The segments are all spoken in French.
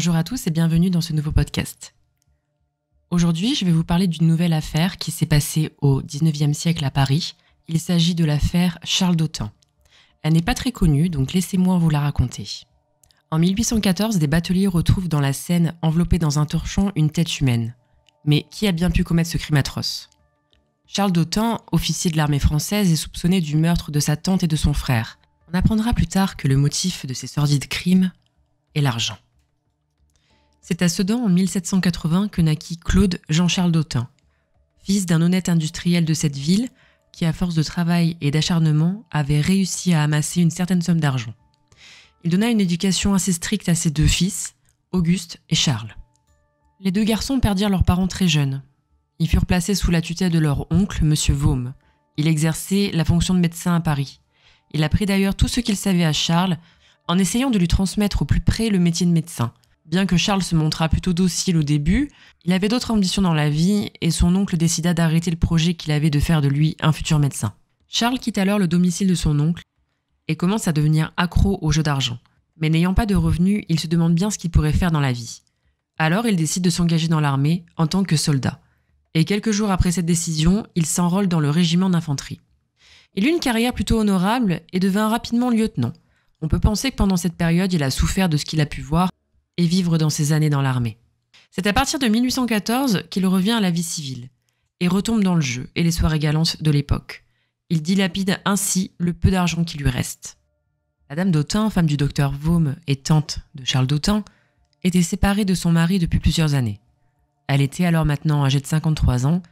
Bonjour à tous et bienvenue dans ce nouveau podcast. Aujourd'hui, je vais vous parler d'une nouvelle affaire qui s'est passée au 19e siècle à Paris. Il s'agit de l'affaire Charles d'Autan. Elle n'est pas très connue, donc laissez-moi vous la raconter. En 1814, des bateliers retrouvent dans la Seine, enveloppée dans un torchon, une tête humaine. Mais qui a bien pu commettre ce crime atroce Charles d'Autan, officier de l'armée française, est soupçonné du meurtre de sa tante et de son frère. On apprendra plus tard que le motif de ces sordides crimes est l'argent. C'est à Sedan en 1780 que naquit Claude Jean-Charles d'Autun, fils d'un honnête industriel de cette ville qui, à force de travail et d'acharnement, avait réussi à amasser une certaine somme d'argent. Il donna une éducation assez stricte à ses deux fils, Auguste et Charles. Les deux garçons perdirent leurs parents très jeunes. Ils furent placés sous la tutelle de leur oncle, M. Vaume. Il exerçait la fonction de médecin à Paris. Il apprit d'ailleurs tout ce qu'il savait à Charles, en essayant de lui transmettre au plus près le métier de médecin, Bien que Charles se montra plutôt docile au début, il avait d'autres ambitions dans la vie et son oncle décida d'arrêter le projet qu'il avait de faire de lui un futur médecin. Charles quitte alors le domicile de son oncle et commence à devenir accro au jeu d'argent. Mais n'ayant pas de revenus, il se demande bien ce qu'il pourrait faire dans la vie. Alors il décide de s'engager dans l'armée en tant que soldat. Et quelques jours après cette décision, il s'enrôle dans le régiment d'infanterie. Il eut une carrière plutôt honorable et devint rapidement lieutenant. On peut penser que pendant cette période, il a souffert de ce qu'il a pu voir et vivre dans ses années dans l'armée. C'est à partir de 1814 qu'il revient à la vie civile et retombe dans le jeu et les soirées galantes de l'époque. Il dilapide ainsi le peu d'argent qui lui reste. Madame dame d'Autun, femme du docteur Vaume et tante de Charles d'Autun, était séparée de son mari depuis plusieurs années. Elle était alors maintenant âgée de 53 ans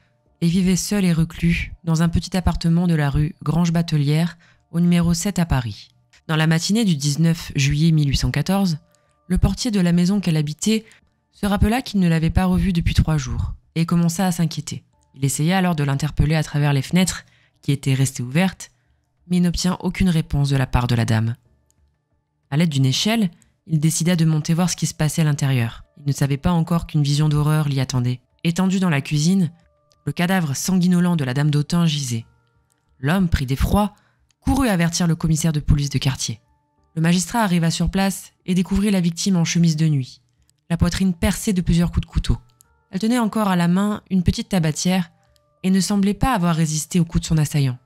et vivait seule et reclue dans un petit appartement de la rue Grange Batelière au numéro 7 à Paris. Dans la matinée du 19 juillet 1814, le portier de la maison qu'elle habitait se rappela qu'il ne l'avait pas revue depuis trois jours et commença à s'inquiéter. Il essaya alors de l'interpeller à travers les fenêtres qui étaient restées ouvertes, mais n'obtient aucune réponse de la part de la dame. À l'aide d'une échelle, il décida de monter voir ce qui se passait à l'intérieur. Il ne savait pas encore qu'une vision d'horreur l'y attendait. Étendu dans la cuisine, le cadavre sanguinolent de la dame d'Autun gisait. L'homme, pris d'effroi, courut avertir le commissaire de police de quartier. Le magistrat arriva sur place et découvrit la victime en chemise de nuit, la poitrine percée de plusieurs coups de couteau. Elle tenait encore à la main une petite tabatière et ne semblait pas avoir résisté aux coups de son assaillant.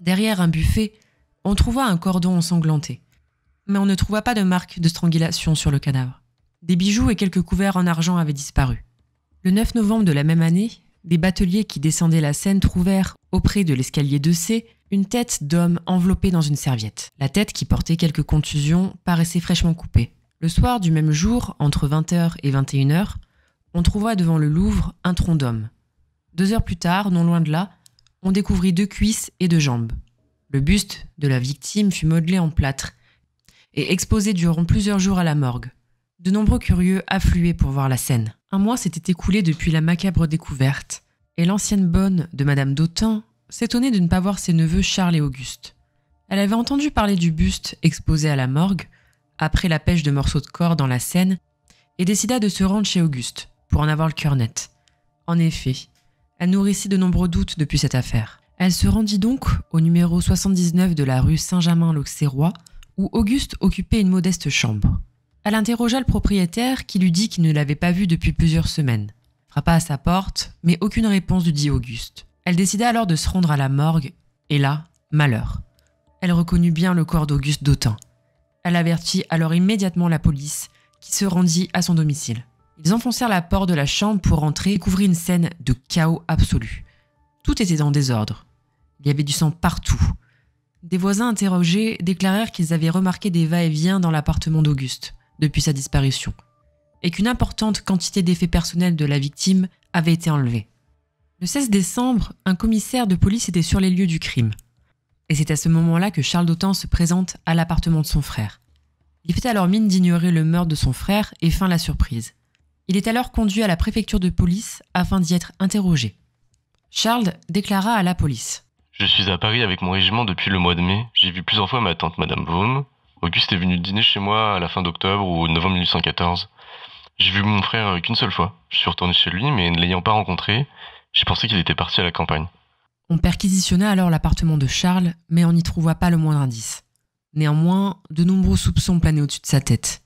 Derrière un buffet, on trouva un cordon ensanglanté, mais on ne trouva pas de marque de strangulation sur le cadavre. Des bijoux et quelques couverts en argent avaient disparu. Le 9 novembre de la même année, des bateliers qui descendaient la Seine trouvèrent, auprès de l'escalier de c une tête d'homme enveloppée dans une serviette. La tête qui portait quelques contusions paraissait fraîchement coupée. Le soir du même jour, entre 20h et 21h, on trouva devant le Louvre un tronc d'homme. Deux heures plus tard, non loin de là, on découvrit deux cuisses et deux jambes. Le buste de la victime fut modelé en plâtre et exposé durant plusieurs jours à la morgue. De nombreux curieux affluaient pour voir la scène. Un mois s'était écoulé depuis la macabre découverte, et l'ancienne bonne de Madame Dautin s'étonnait de ne pas voir ses neveux Charles et Auguste. Elle avait entendu parler du buste exposé à la morgue, après la pêche de morceaux de corps dans la Seine, et décida de se rendre chez Auguste, pour en avoir le cœur net. En effet, elle nourrissait de nombreux doutes depuis cette affaire. Elle se rendit donc au numéro 79 de la rue Saint-Germain-l'Auxerrois, où Auguste occupait une modeste chambre. Elle interrogea le propriétaire qui lui dit qu'il ne l'avait pas vu depuis plusieurs semaines. Frappa à sa porte, mais aucune réponse du dit Auguste. Elle décida alors de se rendre à la morgue, et là, malheur. Elle reconnut bien le corps d'Auguste Dautin. Elle avertit alors immédiatement la police, qui se rendit à son domicile. Ils enfoncèrent la porte de la chambre pour entrer et couvrir une scène de chaos absolu. Tout était en désordre. Il y avait du sang partout. Des voisins interrogés déclarèrent qu'ils avaient remarqué des va-et-vient dans l'appartement d'Auguste depuis sa disparition, et qu'une importante quantité d'effets personnels de la victime avait été enlevée. Le 16 décembre, un commissaire de police était sur les lieux du crime. Et c'est à ce moment-là que Charles Dautin se présente à l'appartement de son frère. Il fait alors mine d'ignorer le meurtre de son frère et feint la surprise. Il est alors conduit à la préfecture de police afin d'y être interrogé. Charles déclara à la police. Je suis à Paris avec mon régiment depuis le mois de mai. J'ai vu plusieurs fois ma tante Madame Vaughan. Auguste est venu dîner chez moi à la fin d'octobre ou novembre 1814. J'ai vu mon frère qu'une seule fois. Je suis retourné chez lui, mais ne l'ayant pas rencontré, j'ai pensé qu'il était parti à la campagne. On perquisitionna alors l'appartement de Charles, mais on n'y trouva pas le moindre indice. Néanmoins, de nombreux soupçons planaient au-dessus de sa tête.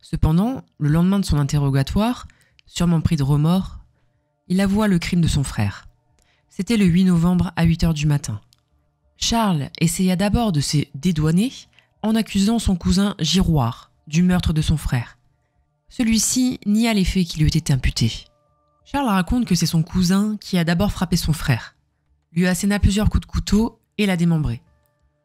Cependant, le lendemain de son interrogatoire, sûrement pris de remords, il avoua le crime de son frère. C'était le 8 novembre à 8 heures du matin. Charles essaya d'abord de se dédouaner en accusant son cousin Giroir du meurtre de son frère. Celui-ci nia les faits qui lui étaient imputés. Charles raconte que c'est son cousin qui a d'abord frappé son frère, lui asséna plusieurs coups de couteau et l'a démembré.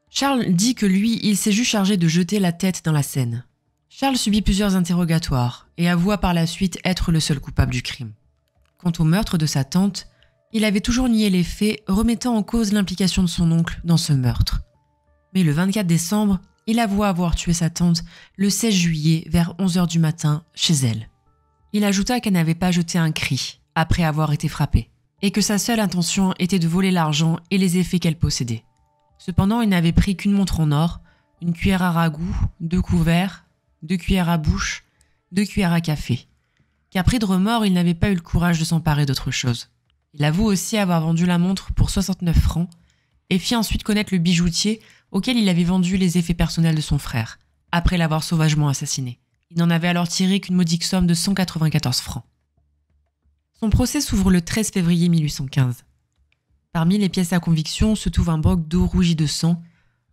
Charles dit que lui, il s'est juste chargé de jeter la tête dans la Seine. Charles subit plusieurs interrogatoires et avoua par la suite être le seul coupable du crime. Quant au meurtre de sa tante, il avait toujours nié les faits, remettant en cause l'implication de son oncle dans ce meurtre. Mais le 24 décembre, il avoua avoir tué sa tante le 16 juillet vers 11h du matin chez elle. Il ajouta qu'elle n'avait pas jeté un cri après avoir été frappée, et que sa seule intention était de voler l'argent et les effets qu'elle possédait. Cependant, il n'avait pris qu'une montre en or, une cuillère à ragoût, deux couverts, deux cuillères à bouche, deux cuillères à café. Qu'après de remords, il n'avait pas eu le courage de s'emparer d'autre chose. Il avoue aussi avoir vendu la montre pour 69 francs et fit ensuite connaître le bijoutier auquel il avait vendu les effets personnels de son frère, après l'avoir sauvagement assassiné. Il n'en avait alors tiré qu'une modique somme de 194 francs. Son procès s'ouvre le 13 février 1815. Parmi les pièces à conviction se trouve un boc d'eau rougie de sang,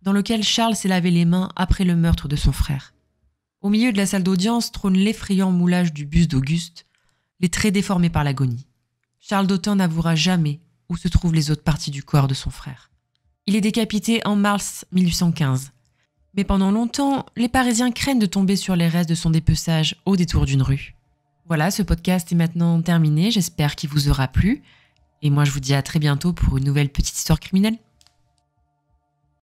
dans lequel Charles s'est lavé les mains après le meurtre de son frère. Au milieu de la salle d'audience trône l'effrayant moulage du buste d'Auguste, les traits déformés par l'agonie. Charles d'Autun n'avouera jamais où se trouvent les autres parties du corps de son frère. Il est décapité en mars 1815, mais pendant longtemps, les Parisiens craignent de tomber sur les restes de son dépeçage au détour d'une rue. Voilà, ce podcast est maintenant terminé, j'espère qu'il vous aura plu. Et moi je vous dis à très bientôt pour une nouvelle petite histoire criminelle.